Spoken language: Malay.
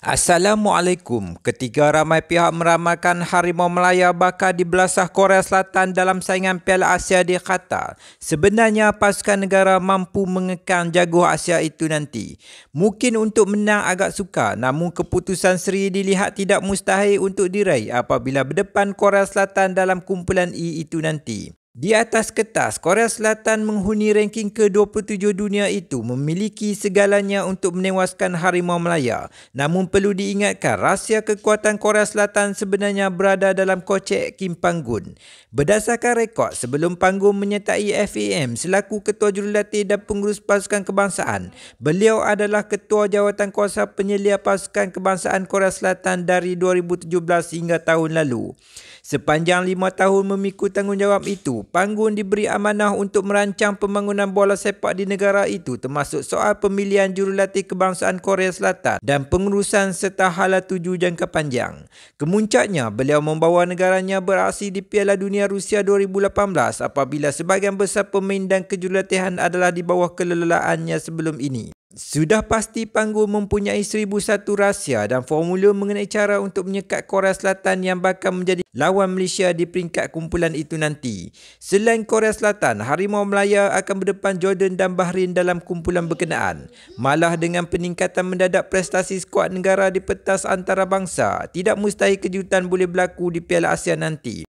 Assalamualaikum. Ketiga ramai pihak meramalkan Harimau Melaya bakal dibelasah Korea Selatan dalam saingan Piala Asia di Qatar, sebenarnya pasukan negara mampu mengekang jago Asia itu nanti. Mungkin untuk menang agak suka, namun keputusan seri dilihat tidak mustahil untuk diraih apabila berdepan Korea Selatan dalam kumpulan E itu nanti. Di atas kertas, Korea Selatan menghuni ranking ke-27 dunia itu memiliki segalanya untuk menewaskan Harimau Melaya. Namun perlu diingatkan, rahsia kekuatan Korea Selatan sebenarnya berada dalam kocek Kim Panggun. Berdasarkan rekod, sebelum Panggun menyertai FAM selaku Ketua Jurulatih dan Pengurus Pasukan Kebangsaan, beliau adalah Ketua Jawatan Kuasa Penyelia Pasukan Kebangsaan Korea Selatan dari 2017 hingga tahun lalu. Sepanjang lima tahun memikul tanggungjawab itu, Panggung diberi amanah untuk merancang pembangunan bola sepak di negara itu termasuk soal pemilihan jurulatih kebangsaan Korea Selatan dan pengurusan serta hala tuju jangka panjang. Kemuncaknya, beliau membawa negaranya beraksi di Piala Dunia Rusia 2018 apabila sebahagian besar pemain dan kejurulatihan adalah di bawah kelelaannya sebelum ini. Sudah pasti panggung mempunyai seribu satu rahsia dan formula mengenai cara untuk menyekat Korea Selatan yang bakal menjadi lawan Malaysia di peringkat kumpulan itu nanti. Selain Korea Selatan, Harimau Melaya akan berdepan Jordan dan Bahrain dalam kumpulan berkenaan. Malah dengan peningkatan mendadak prestasi skuad negara di petas antarabangsa, tidak mustahil kejutan boleh berlaku di Piala Asia nanti.